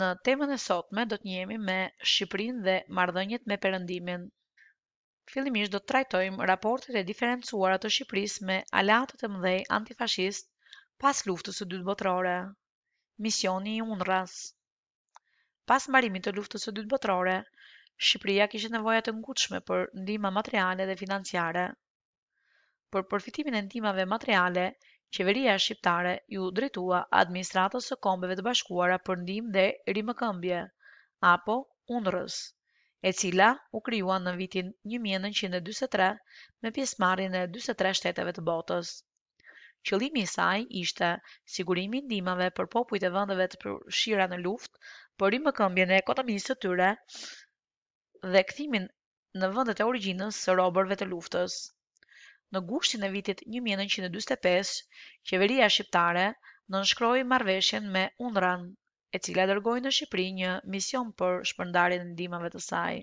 Në temën e sotme do të njemi me Shqipërinë dhe marrëdhëniet me Perëndimin. Fillimisht do të trajtojmë raportet e diferencuara të Shqipërisë me aleatët e mëdhej antifashist pas luftës së dytë botërore. Misioni i unëras Pas mbarimit të luftës së dytë botërore, Shqipëria kishte nevoja të ngushtme për ndihmë materiale dhe financiare. Për përfitimin e ndimave materiale, Qeveria shqiptare ju drejtua administratës së kombeve të bashkuara për ndihmë dhe rimëkëmbje apo UNRS, e cila u krijua në vitin 1943 me pjesëmarrjen e 43 shteteve të botës. Qëllimi i saj ishte sigurimi i ndihmave për popujt e vendeve të përfshira në luftë për rimëkëmbjen e ekonomisë së tyre dhe kthimin në vendet e origjinës së robërve të luftës. Në gushtin e vitit 1945, Qeveria shqiptare në nëshkroj marrëveshjen me Undran, e cila dërgoi në Shqipëri një mision për shpërndarjen e ndihmave të saj.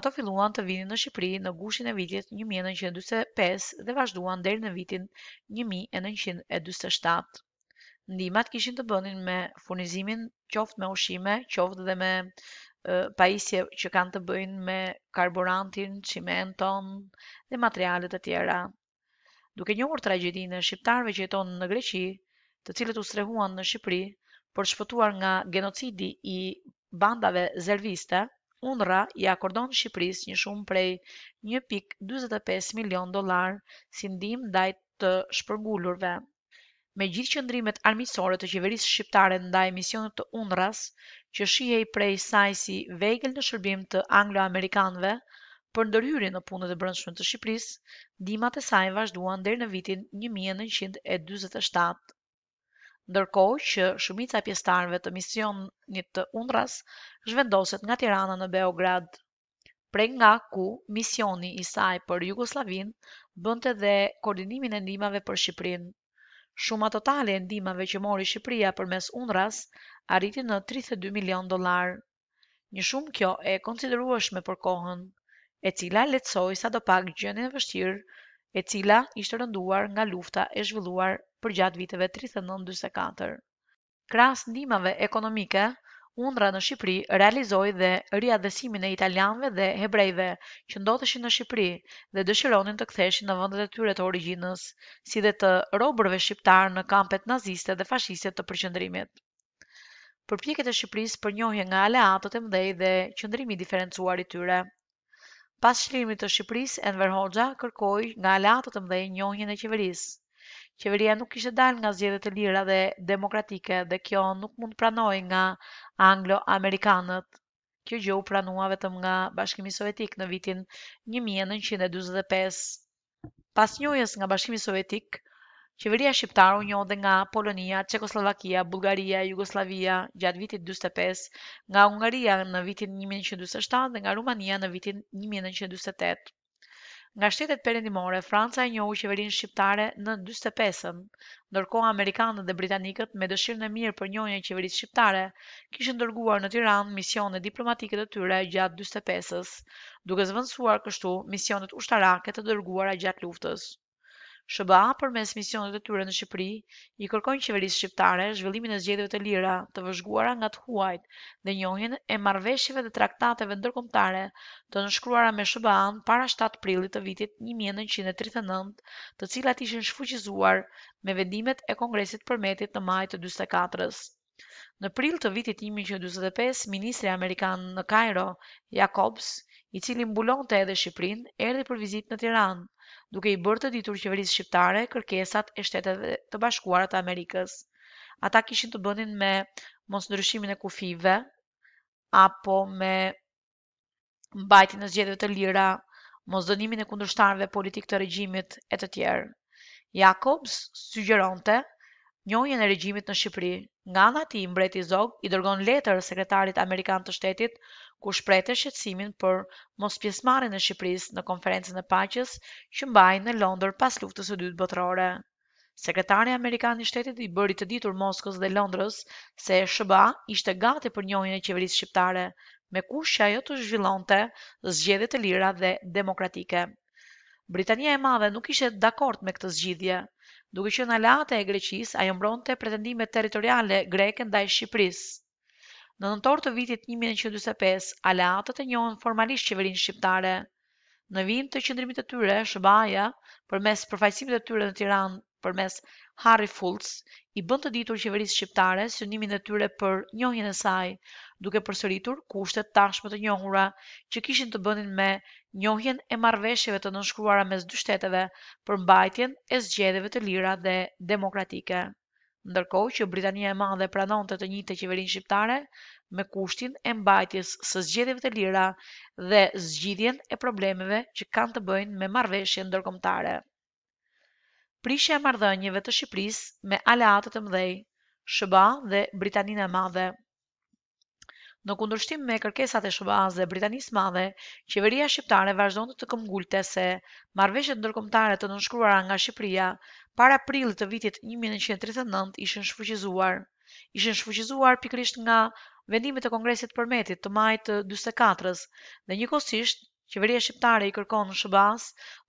Ato filluan të vinin në Shqipëri në gushtin e vitit 1945 dhe vazhduan deri në vitin 1947. Ndihmat kishin të bënin me furnizimin qoftë me ushqime, qoftë dhe me pajisje që kanë të bëjnë me karburantin, çimenton dhe materialet të tjera. Duke njohur tragjedinë e shqiptarëve që jetonin në Greqi, të cilët u strehuan në Shqipëri për shpëtuar nga genocidi i bandave zerviste, UNRWA i akordon Shqipërisë një shumë prej 1.45 milion dollar si ndihmë ndaj të shpërgulurve me gjithë qëndrimet armisore të qeverisë shqiptare ndaj misionit të UNRAS, që shihej prej saj si vegël në shërbim të anglo-amerikanëve për ndërhyri në punët e brendshme të Shqipërisë, ndihmat e saj vazhduan deri në vitin 1947. Ndërkohë që shumica e pjesëtarëve të misionit të UNRAS zhvendoset nga Tirana në Beograd, prej nga ku misioni i saj për Jugosllavinë bënte dhe koordinimin e ndihmave për Shqipërinë. Shuma totale e ndimave që mori Shqipëria për mes unë arriti në 32 milion dolar. Një shumë kjo e konsideruashme për kohën, e cila letësoj sa do pak gjënë e vështirë, e cila ishte rënduar nga lufta e zhvilluar për gjatë viteve 39-24. Kras ndimave ekonomike, Undra në Shqipëri realizoi dhe riadhësimin e italianëve dhe hebrejve që ndodheshin në Shqipëri dhe dëshironin të ktheheshin në vendet e tyre të origjinës, si dhe të robërve shqiptar në kampet naziste dhe fashiste të përqendrimit. Përpjekjet e Shqipërisë për njohje nga aleatët e mëdhej dhe qëndrimi diferencuar i tyre. Pas çlirimit të Shqipërisë Enver Hoxha kërkoi nga aleatët e mëdhej njohjen e qeverisë qeveria nuk ishte dal nga zgjedhjet e lira dhe demokratike dhe kjo nuk mund pranoj nga anglo-amerikanët. Kjo gjë u pranua vetëm nga Bashkimi Sovjetik në vitin 1945. Pas njohjes nga Bashkimi Sovjetik, qeveria shqiptare u njoh dhe nga Polonia, Çekoslovakia, Bullgaria, Jugosllavia gjatë vitit 45, nga Hungaria në vitin 1947 dhe nga Rumania në vitin 1948. Nga shtetet perëndimore, Franca e njohu qeverinë shqiptare në 45-ën, ndërkohë amerikanët dhe britanikët me dëshirën e mirë për njohjen e qeverisë shqiptare kishin dërguar në Tiranë misione diplomatike të tyre gjatë 45 ës duke zvendësuar kështu misionet ushtarake të dërguara gjatë luftës. SBA përmes misionit të tyre në Shqipëri i kërkon qeverisë shqiptare zhvillimin e zgjedhjeve të lira të vëzhguara nga të huajt dhe njohjen e marrëveshjeve të traktateve ndërkombëtare të nënshkruara me sba para 7 prillit të vitit 1939, të cilat ishin shfuqizuar me vendimet e Kongresit përmetit në maj të 44-s. Në prill të vitit 1945, ministri amerikan në Kairo, Jacobs, i cili mbulonte edhe Shqipërinë, erdhi për vizitë në Tiranë duke i bërë të ditur qeverisë shqiptare kërkesat e shteteve të bashkuara të Amerikës. Ata kishin të bënin me mos ndryshimin e kufive, apo me mbajtjen e zgjedhjeve të lira, mos dënimin e kundërshtarëve politik të regjimit e të tjerë. Jakobs sugjeronte njohjen e regjimit në Shqipëri, Nga nga ti, mbreti Zog i dërgon letër sekretarit Amerikan të shtetit, ku shprete shqetsimin për mos pjesmarin në Shqipëris në konferencën e paches që mbaj në Londër pas luftës e dytë botërore. Sekretari Amerikan i shtetit i bëri të ditur Moskës dhe Londrës se Shëba ishte gati për njojnë e qeverisë shqiptare, me ku që ajo të zhvillonte zgjede të lira dhe demokratike. Britania e madhe nuk ishte dakord me këtë zgjidhje, duke që në late e Greqis, ajo të pretendimet teritoriale greke ndaj Shqipërisë. Në nëntor të vitit 1925, aleatët e njohën formalisht qeverinë shqiptare. Në vind të qëndrimit të tyre, Shëbaja, për mes përfajsimit të tyre në Tiranë për mes Harry Fultz, i bën të ditur qeverisë shqiptare së njimin e tyre për njohin e saj, duke përsëritur kushtet tashmë të njohura që kishin të bënin me njohin e marrëveshjeve të nënshkruara mes dy shteteve për mbajtjen e zgjedeve të lira dhe demokratike. Ndërkohë që Britania e Madhe pranon të të qeverinë qeverin shqiptare me kushtin e mbajtjes së zgjedeve të lira dhe zgjidjen e problemeve që kanë të bëjnë me marveshje ndërkomtare prishja e marrëdhënieve të Shqipërisë me aleatët e mëdhej, Shëba dhe Britaninë e Madhe. Në kundërshtim me kërkesat e sba dhe Britanisë së Madhe, qeveria shqiptare vazhdonte të këmbgulte se marrëveshjet ndërkombëtare të nënshkruara nga Shqipëria para april të vitit 1939 ishin shfuqizuar. Ishën shfuqizuar pikrisht nga vendimet e Kongresit Përmetit të majtë 44-s dhe njëkohësisht Qeveria shqiptare i kërkon në Shëbas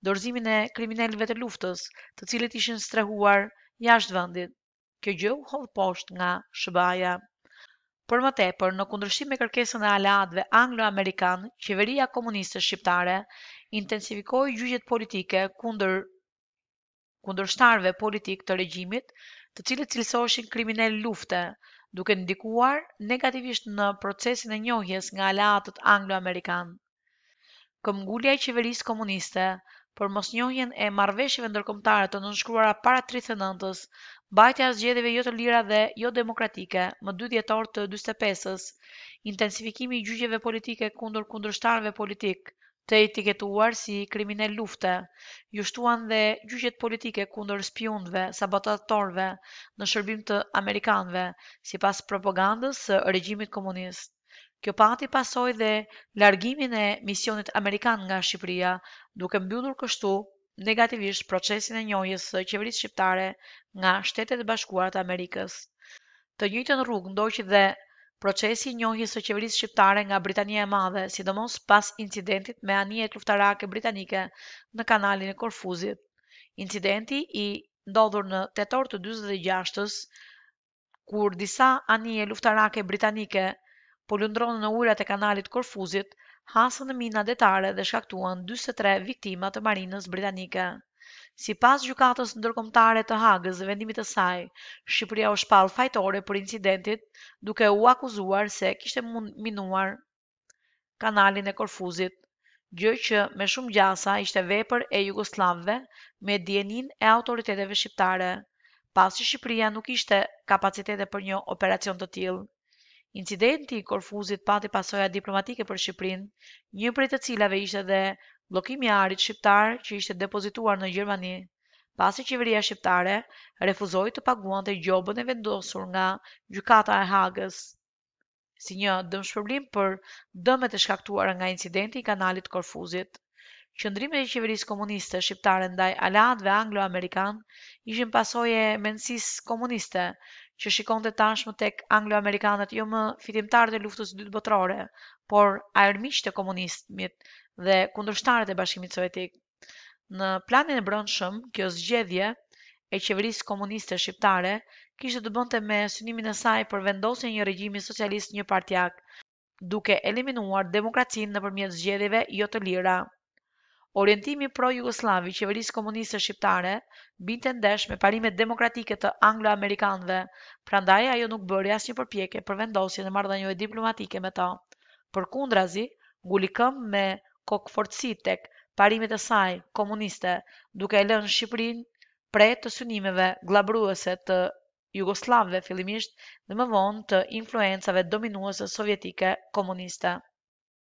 dorëzimin e kriminalëve të luftës, të cilët ishin strehuar jashtë vendit. Kjo gjë u hodh poshtë nga Shëbaja. Për më tepër, në kundërshtim me kërkesën e aleatëve anglo-amerikan, qeveria komuniste shqiptare intensifikoi gjyqjet politike kundër kundërshtarëve politik të regjimit, të cilët cilësoheshin kriminal lufte, duke ndikuar negativisht në procesin e njohjes nga aleatët anglo-amerikanë këmgullja i qeverisë komuniste, për mos njohjen e marveshjeve ndërkomtare të nënshkruara para 39-ës, bajtja zgjedeve jo të lira dhe jo demokratike, më 2 djetor të 25-ës, intensifikimi i gjyqjeve politike kundur kundrështarve politik, politikë, të etiketuar si kriminell lufte, justuan dhe gjyqet politike kundër spiundve, sabotatorve në shërbim të Amerikanve, si pas propagandës së regjimit komunist. Kjo pati pasoj dhe largimin e misionit Amerikan nga Shqipëria, duke mbyllur kështu negativisht procesin e njohjes së qeverisë shqiptare nga Shtetet e Bashkuara të Amerikës. Të njëjtën rrugë ndoqi dhe procesi i njohjes së qeverisë shqiptare nga Britania e Madhe, sidomos pas incidentit me anije luftarake britanike në kanalin e Korfuzit. Incidenti i ndodhur në tetor të 46-s, kur disa anije luftarake britanike po lundronë në urat e kanalit Korfuzit, hasën në mina detare dhe shkaktuan 23 viktima të marinës britanike. Si pas gjukatës ndërkomtare të hagës dhe vendimit të saj, Shqipëria u shpal fajtore për incidentit duke u akuzuar se kishte minuar kanalin e Korfuzit, gjë që me shumë gjasa ishte vepër e Jugoslavve me djenin e autoriteteve shqiptare, pasi Shqipëria nuk ishte kapacitete për një operacion të tilë. Incidenti i Korfuzit pati pasoja diplomatike për Shqiprin, një prej të cilave ishte dhe blokimi i arit shqiptar që ishte depozituar në Gjermani, pasi qeveria shqiptare refuzoi të paguante gjobën e vendosur nga gjykata e Hagës. Si një dëmshpërblim për dëmet e shkaktuara nga incidenti i kanalit Korfuzit. Qëndrimi i qeverisë komuniste shqiptare ndaj aleatëve anglo-amerikan ishin pasojë e mendësisë komuniste që shikonte tashmë tek anglo-amerikanët jo më fitimtarë të luftës së dytë botërore, por armiqtë komunistët dhe kundërshtarët e Bashkimit Sovjetik. Në planin e brendshëm, kjo zgjedhje e qeverisë komuniste shqiptare kishte të bënte me synimin e saj për vendosjen e një regjimi socialist një partiak, duke eliminuar demokracinë nëpërmjet zgjedhjeve jo të lira. Orientimi pro-Jugoslavi qeverisë komuniste shqiptare binte ndesh me parimet demokratike të anglo-amerikanëve, prandaj ajo nuk bëri asnjë përpjekje për vendosjen e marrëdhënieve diplomatike me ta. Përkundrazi, nguli këmb me kokforci tek parimet e saj komuniste, duke e lënë Shqipërinë prej të synimeve gllabruese të Jugosllavëve fillimisht dhe më vonë të influencave dominuese sovjetike komuniste.